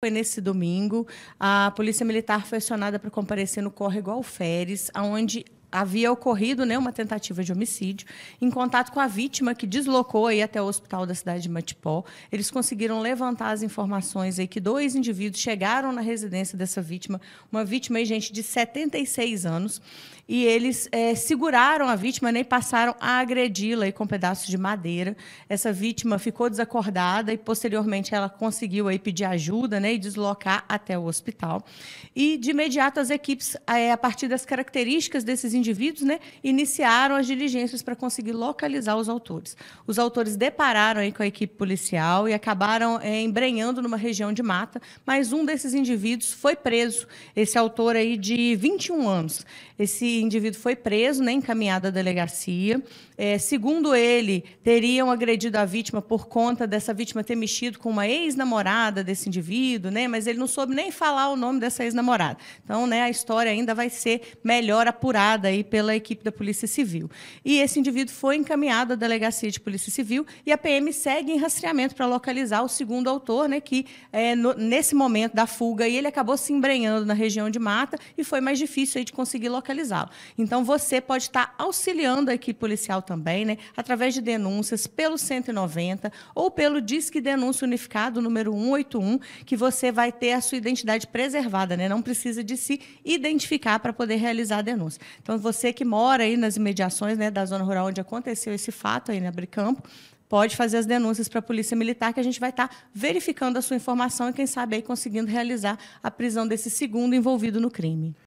Foi nesse domingo. A Polícia Militar foi acionada para comparecer no córrego Alferes, onde havia ocorrido né, uma tentativa de homicídio. Em contato com a vítima, que deslocou aí até o hospital da cidade de Matipó, eles conseguiram levantar as informações aí que dois indivíduos chegaram na residência dessa vítima, uma vítima, gente, de 76 anos, e eles é, seguraram a vítima né, e passaram a agredi-la com pedaços de madeira. Essa vítima ficou desacordada e, posteriormente, ela conseguiu aí, pedir ajuda né, e deslocar até o hospital. E, de imediato, as equipes, é, a partir das características desses indivíduos né, iniciaram as diligências para conseguir localizar os autores. Os autores depararam aí com a equipe policial e acabaram é, embrenhando numa região de mata, mas um desses indivíduos foi preso, esse autor aí de 21 anos. Esse indivíduo foi preso, né, encaminhado à delegacia. É, segundo ele, teriam agredido a vítima por conta dessa vítima ter mexido com uma ex-namorada desse indivíduo, né, mas ele não soube nem falar o nome dessa ex-namorada. Então, né, a história ainda vai ser melhor apurada aí pela equipe da Polícia Civil. E esse indivíduo foi encaminhado à delegacia de Polícia Civil e a PM segue em rastreamento para localizar o segundo autor, né, que é, no, nesse momento da fuga e ele acabou se embrenhando na região de mata e foi mais difícil aí de conseguir localizá-lo. Então você pode estar tá auxiliando a equipe policial também, né, através de denúncias pelo 190 ou pelo Disque Denúncia Unificado número 181, que você vai ter a sua identidade preservada, né? Não precisa de se identificar para poder realizar a denúncia. Então você que mora aí nas imediações né, da zona rural onde aconteceu esse fato aí na né, Bricampo, pode fazer as denúncias para a Polícia Militar, que a gente vai estar tá verificando a sua informação e, quem sabe, aí conseguindo realizar a prisão desse segundo envolvido no crime.